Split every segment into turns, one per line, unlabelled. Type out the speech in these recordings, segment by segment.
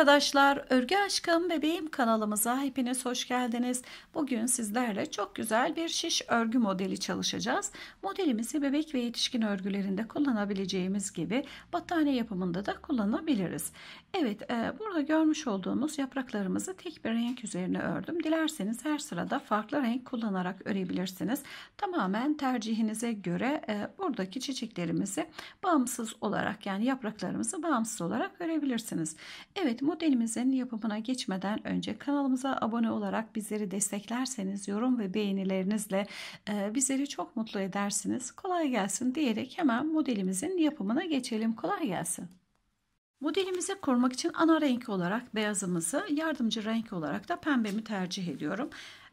arkadaşlar. Örgü Aşkım Bebeğim kanalımıza hepiniz hoş geldiniz. Bugün sizlerle çok güzel bir şiş örgü modeli çalışacağız. Modelimizi bebek ve yetişkin örgülerinde kullanabileceğimiz gibi battaniye yapımında da kullanabiliriz. Evet e, burada görmüş olduğumuz yapraklarımızı tek bir renk üzerine ördüm. Dilerseniz her sırada farklı renk kullanarak örebilirsiniz. Tamamen tercihinize göre e, buradaki çiçeklerimizi bağımsız olarak yani yapraklarımızı bağımsız olarak örebilirsiniz. Evet Modelimizin yapımına geçmeden önce kanalımıza abone olarak bizleri desteklerseniz yorum ve beğenilerinizle e, bizleri çok mutlu edersiniz. Kolay gelsin diyerek hemen modelimizin yapımına geçelim. Kolay gelsin. Modelimizi korumak için ana renk olarak beyazımızı, yardımcı renk olarak da pembemi tercih ediyorum.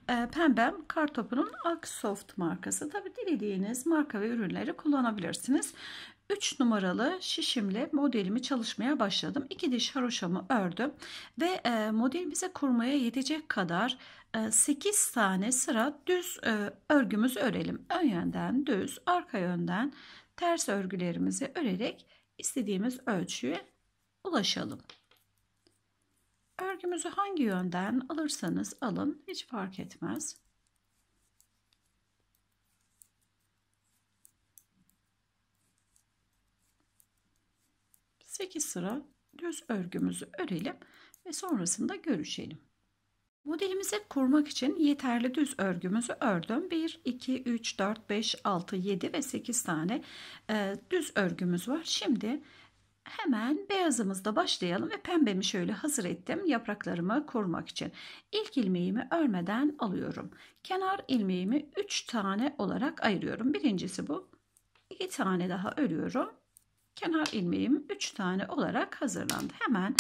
E, pembem kartopunun Aksoft markası. Tabi dilediğiniz marka ve ürünleri kullanabilirsiniz. 3 numaralı şişimle modelimi çalışmaya başladım. 2 diş haroşamı ördüm ve e, modelimize kurmaya yetecek kadar 8 e, tane sıra düz e, örgümüz örelim. Ön yönden düz, arka yönden ters örgülerimizi örerek istediğimiz ölçüye ulaşalım. Örgümüzü hangi yönden alırsanız alın hiç fark etmez. 8 sıra düz örgümüzü örelim ve sonrasında görüşelim. Modelimizi kurmak için yeterli düz örgümüzü ördüm. 1, 2, 3, 4, 5, 6, 7 ve 8 tane e, düz örgümüz var. Şimdi hemen beyazımızda başlayalım ve pembemi şöyle hazır ettim yapraklarımı kurmak için. İlk ilmeğimi örmeden alıyorum. Kenar ilmeğimi 3 tane olarak ayırıyorum. Birincisi bu. 2 tane daha örüyorum kenar ilmeğim 3 tane olarak hazırlandı. Hemen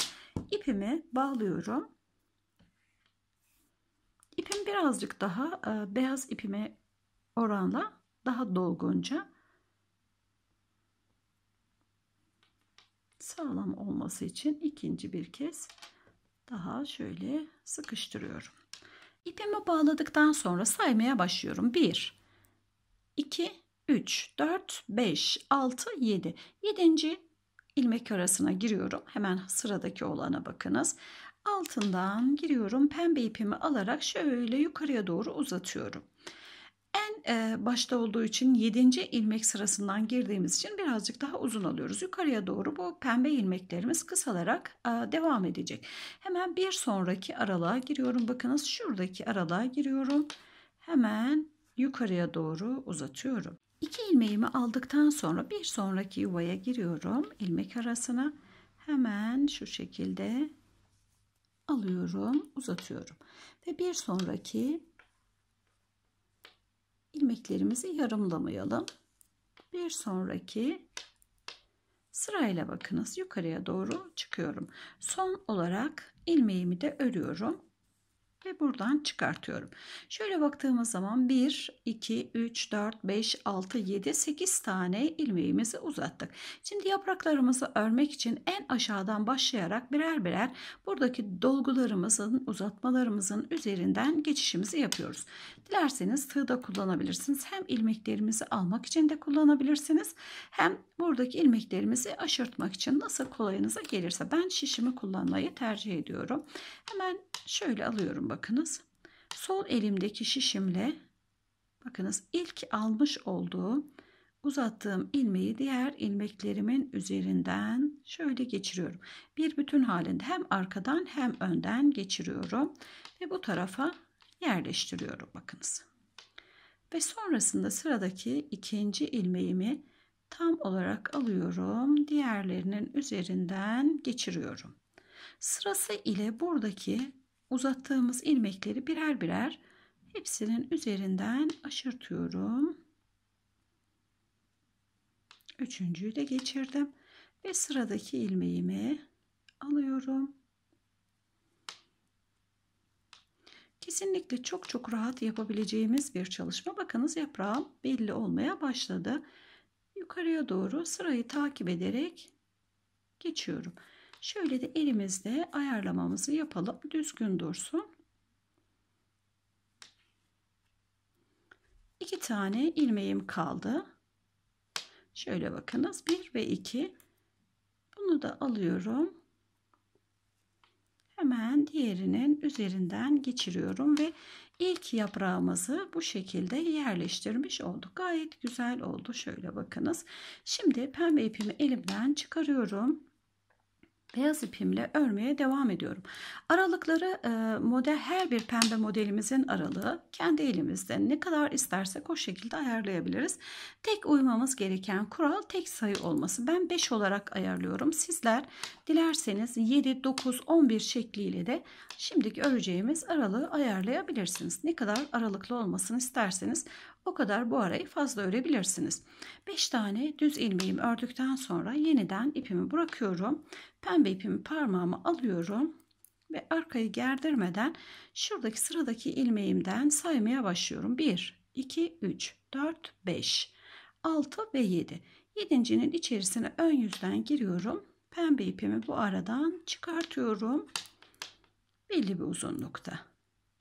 ipimi bağlıyorum. İpim birazcık daha e, beyaz ipime oranla daha dolgunca sağlam olması için ikinci bir kez daha şöyle sıkıştırıyorum. İpimi bağladıktan sonra saymaya başlıyorum. 1 2 3, 4, 5, 6, 7. 7. ilmek arasına giriyorum. Hemen sıradaki olana bakınız. Altından giriyorum. Pembe ipimi alarak şöyle yukarıya doğru uzatıyorum. En e, başta olduğu için 7. ilmek sırasından girdiğimiz için birazcık daha uzun alıyoruz. Yukarıya doğru bu pembe ilmeklerimiz kısalarak e, devam edecek. Hemen bir sonraki aralığa giriyorum. Bakınız şuradaki aralığa giriyorum. Hemen yukarıya doğru uzatıyorum. İki ilmeğimi aldıktan sonra bir sonraki yuvaya giriyorum. ilmek arasına hemen şu şekilde alıyorum, uzatıyorum. Ve bir sonraki ilmeklerimizi yarımlamayalım. Bir sonraki sırayla bakınız yukarıya doğru çıkıyorum. Son olarak ilmeğimi de örüyorum ve buradan çıkartıyorum. Şöyle baktığımız zaman 1, 2, 3, 4, 5, 6, 7, 8 tane ilmeğimizi uzattık. Şimdi yapraklarımızı örmek için en aşağıdan başlayarak birer birer buradaki dolgularımızın, uzatmalarımızın üzerinden geçişimizi yapıyoruz. Dilerseniz da kullanabilirsiniz. Hem ilmeklerimizi almak için de kullanabilirsiniz. Hem buradaki ilmeklerimizi aşırtmak için nasıl kolayınıza gelirse. Ben şişimi kullanmayı tercih ediyorum. Hemen şöyle alıyorum bakın bakınız. Sol elimdeki şişimle bakınız ilk almış olduğu uzattığım ilmeği diğer ilmeklerimin üzerinden şöyle geçiriyorum. Bir bütün halinde hem arkadan hem önden geçiriyorum ve bu tarafa yerleştiriyorum bakınız. Ve sonrasında sıradaki ikinci ilmeğimi tam olarak alıyorum. Diğerlerinin üzerinden geçiriyorum. Sırası ile buradaki uzattığımız ilmekleri birer birer hepsinin üzerinden aşırtıyorum. Üçüncüyü de geçirdim ve sıradaki ilmeğimi alıyorum. Kesinlikle çok çok rahat yapabileceğimiz bir çalışma. Bakınız yaprağım belli olmaya başladı. Yukarıya doğru sırayı takip ederek geçiyorum. Şöyle de elimizde ayarlamamızı yapalım. Düzgün dursun. İki tane ilmeğim kaldı. Şöyle bakınız. bir ve iki. Bunu da alıyorum. Hemen diğerinin üzerinden geçiriyorum ve ilk yaprağımızı bu şekilde yerleştirmiş olduk. Gayet güzel oldu. Şöyle bakınız. Şimdi pembe ipimi elimden çıkarıyorum beyaz ipimle örmeye devam ediyorum. Aralıkları e, model her bir pembe modelimizin aralığı kendi elimizde ne kadar istersek o şekilde ayarlayabiliriz. Tek uymamız gereken kural tek sayı olması. Ben 5 olarak ayarlıyorum. Sizler dilerseniz 7, 9, 11 şekliyle de şimdiki öreceğimiz aralığı ayarlayabilirsiniz. Ne kadar aralıklı olmasını isterseniz o kadar bu arayı fazla örebilirsiniz. 5 tane düz ilmeğimi ördükten sonra yeniden ipimi bırakıyorum. Pembe ipimi parmağıma alıyorum ve arkayı gerdirmeden şuradaki sıradaki ilmeğimden saymaya başlıyorum. 1, 2, 3, 4, 5, 6 ve 7. Yedincinin içerisine ön yüzden giriyorum. Pembe ipimi bu aradan çıkartıyorum. Belli bir uzunlukta.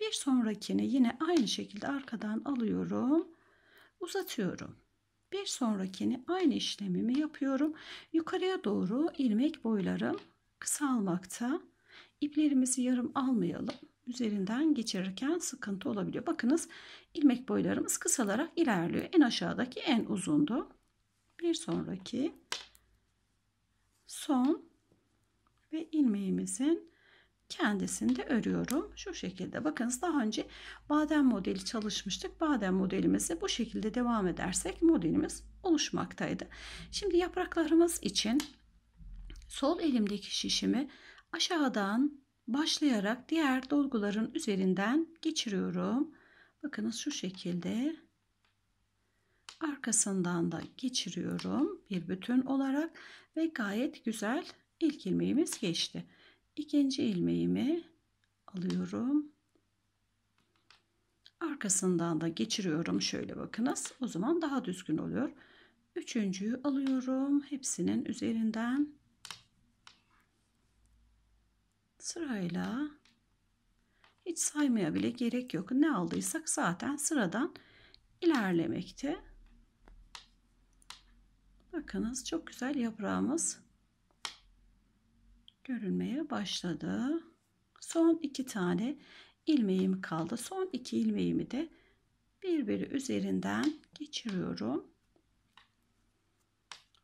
Bir sonrakini yine aynı şekilde arkadan alıyorum uzatıyorum. Bir sonrakini aynı işlemimi yapıyorum. Yukarıya doğru ilmek boylarım kısalmakta. İplerimizi yarım almayalım. Üzerinden geçirirken sıkıntı olabiliyor. Bakınız ilmek boylarımız kısalarak ilerliyor. En aşağıdaki en uzundu. Bir sonraki son ve ilmeğimizin kendisini de örüyorum. Şu şekilde bakınız daha önce badem modeli çalışmıştık. Badem modelimizi bu şekilde devam edersek modelimiz oluşmaktaydı. Şimdi yapraklarımız için sol elimdeki şişimi aşağıdan başlayarak diğer dolguların üzerinden geçiriyorum. Bakınız şu şekilde arkasından da geçiriyorum bir bütün olarak ve gayet güzel ilk ilmeğimiz geçti ikinci ilmeğimi alıyorum. Arkasından da geçiriyorum. Şöyle bakınız. O zaman daha düzgün oluyor. Üçüncüyü alıyorum. Hepsinin üzerinden sırayla hiç saymaya bile gerek yok. Ne aldıysak zaten sıradan ilerlemekte. Bakınız çok güzel yaprağımız görünmeye başladı. Son iki tane ilmeğim kaldı. Son iki ilmeğimi de birbiri üzerinden geçiriyorum.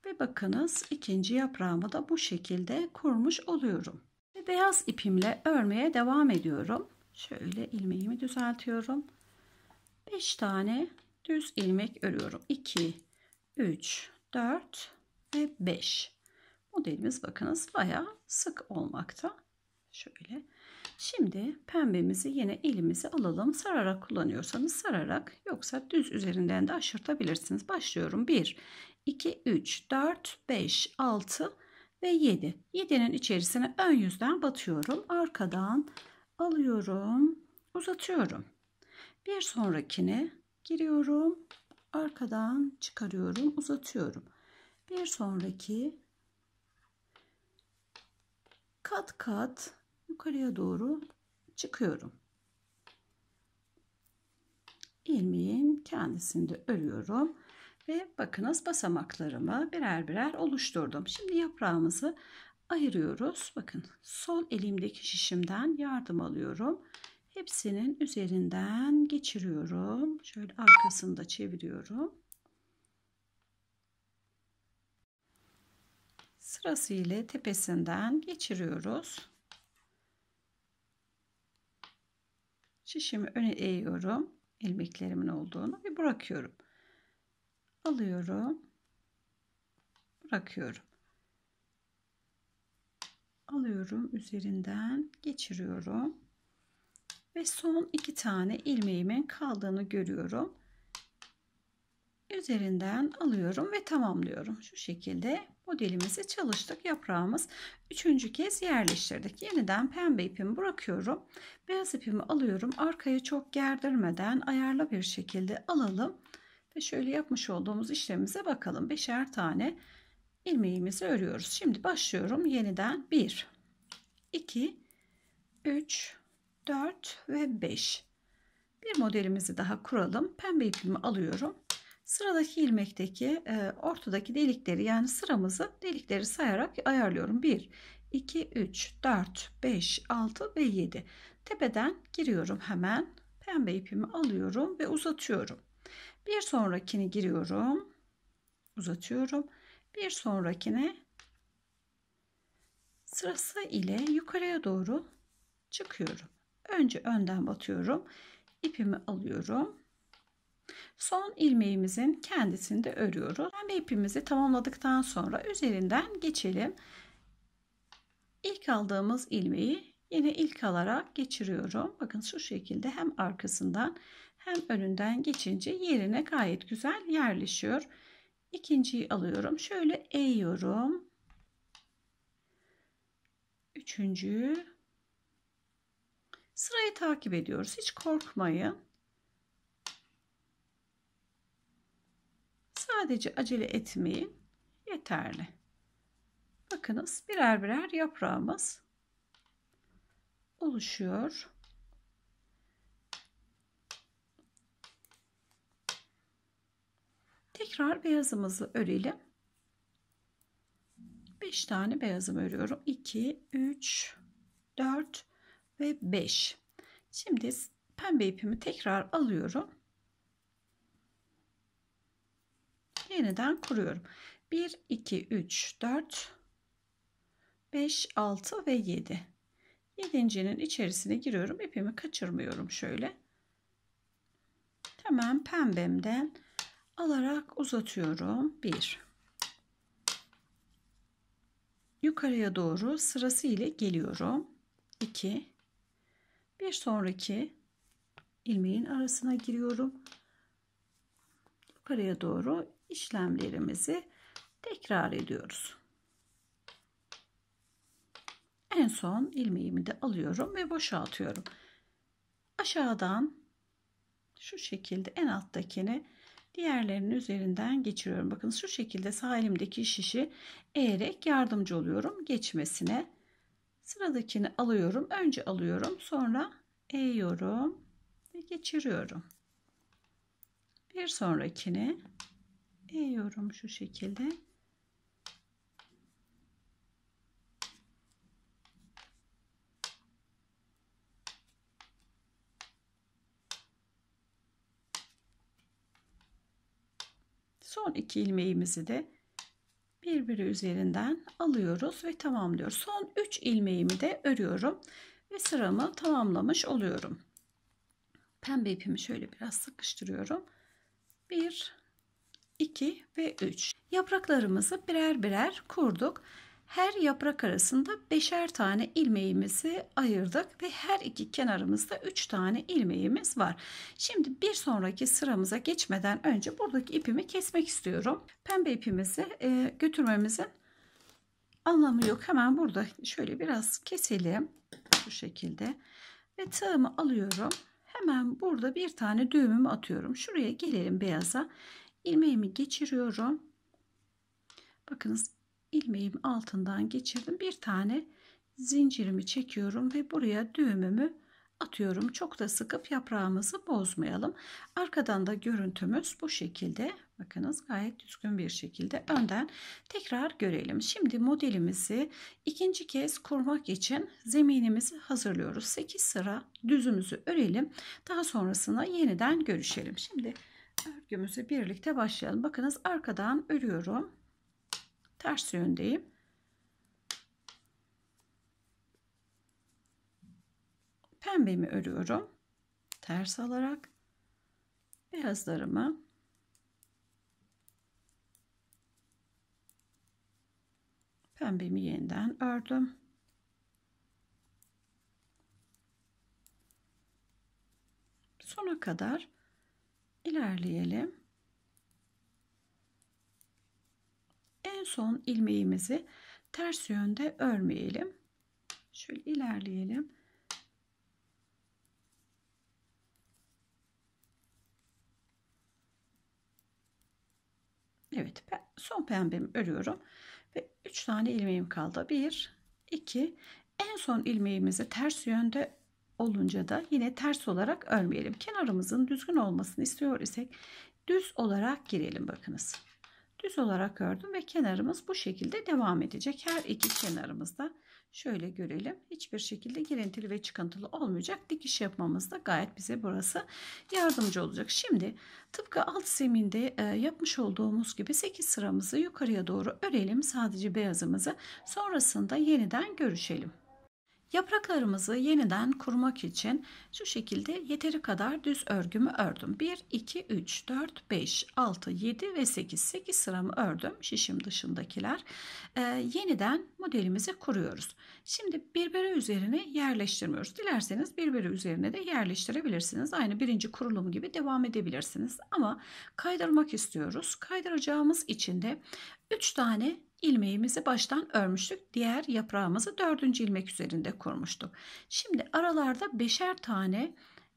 Ve bakınız ikinci yaprağımı da bu şekilde kurmuş oluyorum. Ve beyaz ipimle örmeye devam ediyorum. Şöyle ilmeğimi düzeltiyorum. 5 tane düz ilmek örüyorum. 2, 3, 4 ve 5. Modelimiz bakınız bayağı sık olmakta. Şöyle. Şimdi pembemizi yine elimize alalım. Sararak kullanıyorsanız sararak yoksa düz üzerinden de aşırtabilirsiniz. Başlıyorum. 1, 2, 3, 4, 5, 6 ve 7. 7'nin içerisine ön yüzden batıyorum. Arkadan alıyorum. Uzatıyorum. Bir sonrakine giriyorum. Arkadan çıkarıyorum. Uzatıyorum. Bir sonraki kat kat yukarıya doğru çıkıyorum. İlmeğin kendisini de örüyorum. Ve bakınız basamaklarımı birer birer oluşturdum. Şimdi yaprağımızı ayırıyoruz. Bakın sol elimdeki şişimden yardım alıyorum. Hepsinin üzerinden geçiriyorum. Şöyle arkasını da çeviriyorum. sırası ile tepesinden geçiriyoruz. Şişimi öne eğiyorum. ilmeklerimin olduğunu ve bırakıyorum. Alıyorum. Bırakıyorum. Alıyorum üzerinden geçiriyorum. Ve son iki tane ilmeğimin kaldığını görüyorum üzerinden alıyorum ve tamamlıyorum. Şu şekilde modelimizi çalıştık. Yaprağımız üçüncü kez yerleştirdik. Yeniden pembe ipimi bırakıyorum. Beyaz ipimi alıyorum. Arkaya çok gerdirmeden ayarlı bir şekilde alalım. Ve şöyle yapmış olduğumuz işlemimize bakalım. Beşer tane ilmeğimizi örüyoruz. Şimdi başlıyorum. Yeniden 1, 2, 3, 4 ve 5. Bir modelimizi daha kuralım. Pembe ipimi alıyorum Sıradaki ilmekteki e, ortadaki delikleri yani sıramızı delikleri sayarak ayarlıyorum. 1, 2, 3, 4, 5, 6 ve 7. Tepeden giriyorum hemen. Pembe ipimi alıyorum ve uzatıyorum. Bir sonrakini giriyorum. Uzatıyorum. Bir sonrakine sırası ile yukarıya doğru çıkıyorum. Önce önden batıyorum. ipimi alıyorum Son ilmeğimizin kendisini de örüyoruz. Pembe ipimizi tamamladıktan sonra üzerinden geçelim. İlk aldığımız ilmeği yine ilk alarak geçiriyorum. Bakın şu şekilde hem arkasından hem önünden geçince yerine gayet güzel yerleşiyor. İkinciyi alıyorum. Şöyle eğiyorum. Üçüncüyü. Sırayı takip ediyoruz. Hiç korkmayın. Sadece acele etmeyin. Yeterli. Bakınız birer birer yaprağımız oluşuyor. Tekrar beyazımızı örelim. 5 tane beyazım örüyorum. 2, 3, 4 ve 5. Şimdi pembe ipimi tekrar alıyorum. yeniden kuruyorum. 1, 2, 3, 4, 5, 6 ve 7. Yedincinin içerisine giriyorum. İpimi kaçırmıyorum şöyle. Hemen pembemden alarak uzatıyorum. 1. Yukarıya doğru sırası ile geliyorum. 2. Bir sonraki ilmeğin arasına giriyorum. Yukarıya doğru işlemlerimizi tekrar ediyoruz. En son ilmeğimi de alıyorum ve boşaltıyorum. Aşağıdan şu şekilde en alttakini diğerlerinin üzerinden geçiriyorum. Bakın şu şekilde sağ elimdeki şişi eğerek yardımcı oluyorum geçmesine. Sıradakini alıyorum. Önce alıyorum sonra eğiyorum ve geçiriyorum. Bir sonrakini eğiyorum şu şekilde. Son iki ilmeğimizi de birbiri üzerinden alıyoruz ve tamamlıyoruz. Son 3 ilmeğimi de örüyorum ve sıramı tamamlamış oluyorum. Pembe ipimi şöyle biraz sıkıştırıyorum. 1 2 ve 3. Yapraklarımızı birer birer kurduk. Her yaprak arasında beşer tane ilmeğimizi ayırdık ve her iki kenarımızda üç tane ilmeğimiz var. Şimdi bir sonraki sıramıza geçmeden önce buradaki ipimi kesmek istiyorum. Pembe ipimizi e, götürmemizin anlamı yok. Hemen burada şöyle biraz keselim. Bu şekilde. Ve tığımı alıyorum. Hemen burada bir tane düğümümü atıyorum. Şuraya gelelim beyaza ilmeğimi geçiriyorum. Bakınız ilmeğim altından geçirdim. Bir tane zincirimi çekiyorum ve buraya düğümümü atıyorum. Çok da sıkıp yaprağımızı bozmayalım. Arkadan da görüntümüz bu şekilde. Bakınız gayet düzgün bir şekilde önden tekrar görelim. Şimdi modelimizi ikinci kez kurmak için zeminimizi hazırlıyoruz. 8 sıra düzümüzü örelim. Daha sonrasında yeniden görüşelim. Şimdi örgümüzü birlikte başlayalım. Bakınız arkadan örüyorum. Ters yöndeyim. Pembemi örüyorum. Ters alarak beyazlarımı pembemi yeniden ördüm. Sona kadar ilerleyelim. En son ilmeğimizi ters yönde örmeyelim. Şöyle ilerleyelim. Evet son pembemi örüyorum ve 3 tane ilmeğim kaldı. 1 2 en son ilmeğimizi ters yönde olunca da yine ters olarak örmeyelim. Kenarımızın düzgün olmasını istiyor isek düz olarak girelim bakınız. Düz olarak ördüm ve kenarımız bu şekilde devam edecek. Her iki kenarımızda şöyle görelim. Hiçbir şekilde girintili ve çıkıntılı olmayacak. Dikiş yapmamızda gayet bize burası yardımcı olacak. Şimdi tıpkı alt zeminde e, yapmış olduğumuz gibi 8 sıramızı yukarıya doğru örelim. Sadece beyazımızı sonrasında yeniden görüşelim. Yapraklarımızı yeniden kurmak için şu şekilde yeteri kadar düz örgümü ördüm. 1, 2, 3, 4, 5, 6, 7 ve 8. 8 sıramı ördüm şişim dışındakiler. Ee, yeniden modelimizi kuruyoruz. Şimdi birbiri üzerine yerleştirmiyoruz. Dilerseniz birbiri üzerine de yerleştirebilirsiniz. Aynı birinci kurulum gibi devam edebilirsiniz. Ama kaydırmak istiyoruz. Kaydıracağımız için de 3 tane ilmeğimizi baştan örmüştük. Diğer yaprağımızı dördüncü ilmek üzerinde kurmuştuk. Şimdi aralarda beşer tane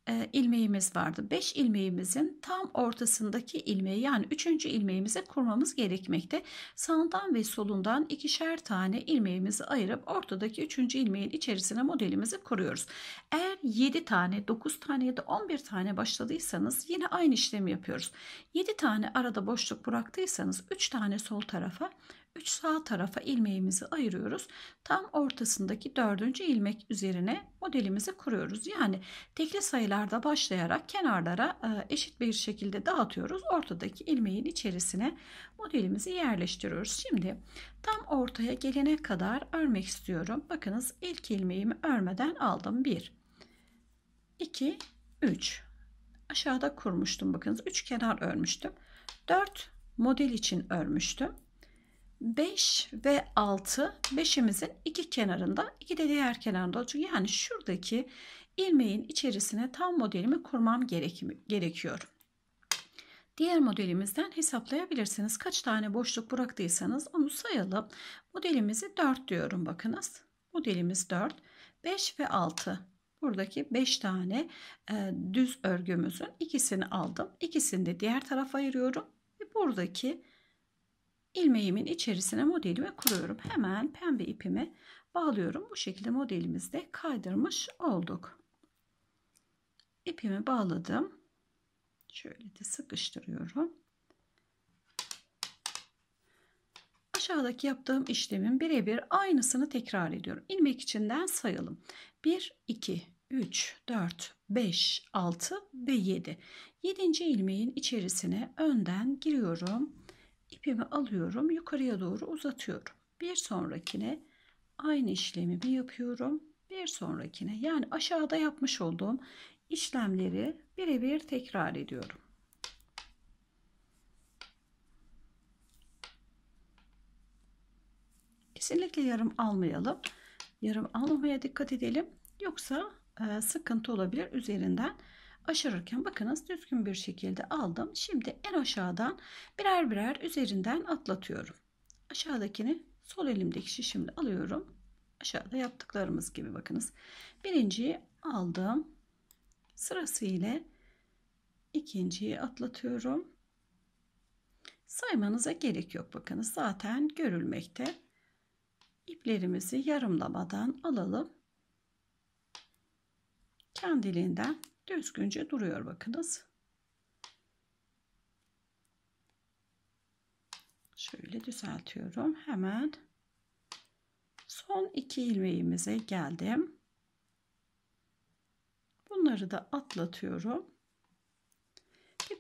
e, ilmeğimiz vardı. Beş ilmeğimizin tam ortasındaki ilmeği yani üçüncü ilmeğimizi kurmamız gerekmekte. Sağından ve solundan ikişer tane ilmeğimizi ayırıp ortadaki üçüncü ilmeğin içerisine modelimizi kuruyoruz. Eğer yedi tane, dokuz tane ya da on bir tane başladıysanız yine aynı işlemi yapıyoruz. Yedi tane arada boşluk bıraktıysanız üç tane sol tarafa, 3 sağ tarafa ilmeğimizi ayırıyoruz. Tam ortasındaki 4. ilmek üzerine modelimizi kuruyoruz. Yani tekli sayılarda başlayarak kenarlara e, eşit bir şekilde dağıtıyoruz. Ortadaki ilmeğin içerisine modelimizi yerleştiriyoruz. Şimdi tam ortaya gelene kadar örmek istiyorum. Bakınız ilk ilmeğimi örmeden aldım. 1 2 3 aşağıda kurmuştum bakınız 3 kenar örmüştüm 4 model için örmüştüm 5 ve 6 beşimizin iki kenarında iki de diğer kenarında olacak. Yani şuradaki ilmeğin içerisine tam modelimi kurmam gerekiyor. Diğer modelimizden hesaplayabilirsiniz. Kaç tane boşluk bıraktıysanız onu sayalım. Modelimizi 4 diyorum bakınız. Modelimiz 4, 5 ve 6. Buradaki 5 tane e, düz örgümüzün ikisini aldım. İkisini de diğer tarafa ayırıyorum. Ve buradaki ilmeğimin içerisine modelimi kuruyorum. Hemen pembe ipimi bağlıyorum. Bu şekilde modelimizde kaydırmış olduk. İpimi bağladım. Şöyle de sıkıştırıyorum. Aşağıdaki yaptığım işlemin birebir aynısını tekrar ediyorum. İlmek içinden sayalım. 1, 2, 3, 4, 5, 6 ve 7. 7. ilmeğin içerisine önden giriyorum ipimi alıyorum yukarıya doğru uzatıyorum bir sonrakine aynı işlemi bir yapıyorum bir sonrakine yani aşağıda yapmış olduğum işlemleri birebir tekrar ediyorum kesinlikle yarım almayalım yarım almamaya dikkat edelim yoksa sıkıntı olabilir üzerinden aşırırken bakınız düzgün bir şekilde aldım. Şimdi en aşağıdan birer birer üzerinden atlatıyorum. Aşağıdakini sol elimdeki şişimle alıyorum. Aşağıda yaptıklarımız gibi bakınız. Birinciyi aldım. Sırasıyla ikinciyi atlatıyorum. Saymanıza gerek yok bakınız zaten görülmekte. İplerimizi yarımlamadan alalım. Kendiliğinden düzgünce duruyor bakınız. Şöyle düzeltiyorum. Hemen son iki ilmeğimize geldim. Bunları da atlatıyorum.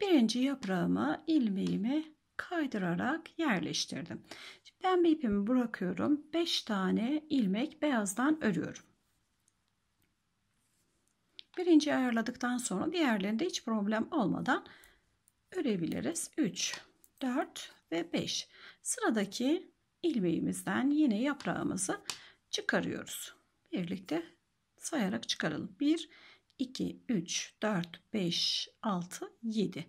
Birinci yaprağımı ilmeğimi kaydırarak yerleştirdim. ben bir ipimi bırakıyorum. 5 tane ilmek beyazdan örüyorum. Birinci ayarladıktan sonra diğerlerinde hiç problem olmadan örebiliriz. 3, 4 ve 5. Sıradaki ilmeğimizden yine yaprağımızı çıkarıyoruz. Birlikte sayarak çıkaralım. 1, 2, 3, 4, 5, 6, 7.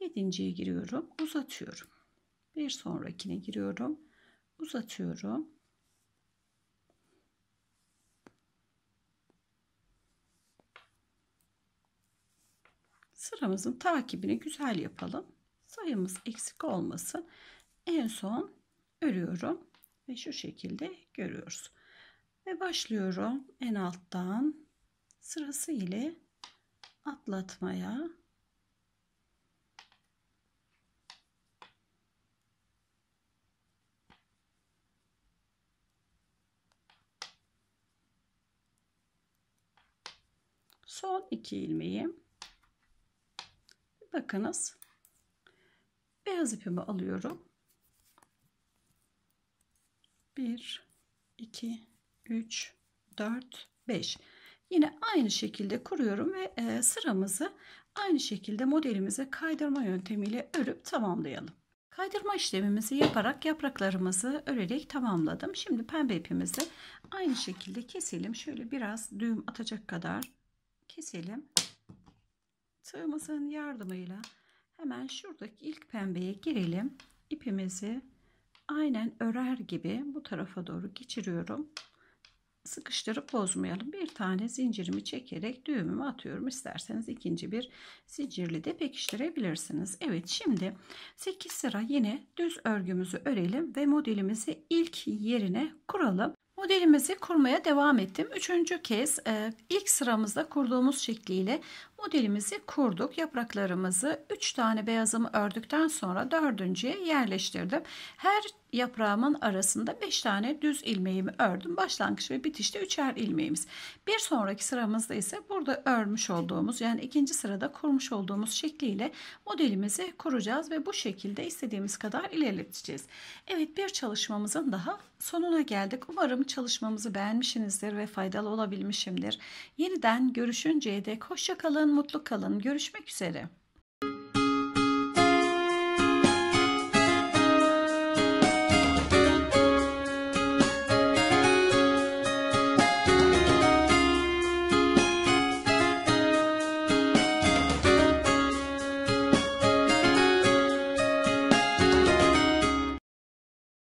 Yedinciye giriyorum. Uzatıyorum. Bir sonrakine giriyorum. Uzatıyorum. Sıramızın takibini güzel yapalım. Sayımız eksik olmasın. En son örüyorum ve şu şekilde görüyoruz. Ve başlıyorum en alttan sırası ile atlatmaya. Son iki ilmeği Bakınız. Beyaz ipimi alıyorum. 1, 2, 3, 4, 5. Yine aynı şekilde kuruyorum ve e, sıramızı aynı şekilde modelimize kaydırma yöntemiyle örüp tamamlayalım. Kaydırma işlemimizi yaparak yapraklarımızı örerek tamamladım. Şimdi pembe ipimizi aynı şekilde keselim. Şöyle biraz düğüm atacak kadar keselim tığımızın yardımıyla hemen şuradaki ilk pembeye girelim. İpimizi aynen örer gibi bu tarafa doğru geçiriyorum. Sıkıştırıp bozmayalım. Bir tane zincirimi çekerek düğümümü atıyorum. İsterseniz ikinci bir zincirli de pekiştirebilirsiniz. Evet şimdi 8 sıra yine düz örgümüzü örelim ve modelimizi ilk yerine kuralım. Modelimizi kurmaya devam ettim. Üçüncü kez e, ilk sıramızda kurduğumuz şekliyle Modelimizi kurduk. Yapraklarımızı 3 tane beyazımı ördükten sonra dördüncüye yerleştirdim. Her yaprağımın arasında 5 tane düz ilmeğimi ördüm. Başlangıç ve bitişte üçer ilmeğimiz. Bir sonraki sıramızda ise burada örmüş olduğumuz yani ikinci sırada kurmuş olduğumuz şekliyle modelimizi kuracağız ve bu şekilde istediğimiz kadar ilerleteceğiz. Evet bir çalışmamızın daha sonuna geldik. Umarım çalışmamızı beğenmişsinizdir ve faydalı olabilmişimdir. Yeniden görüşünceye dek hoşçakalın mutlu kalın. Görüşmek üzere.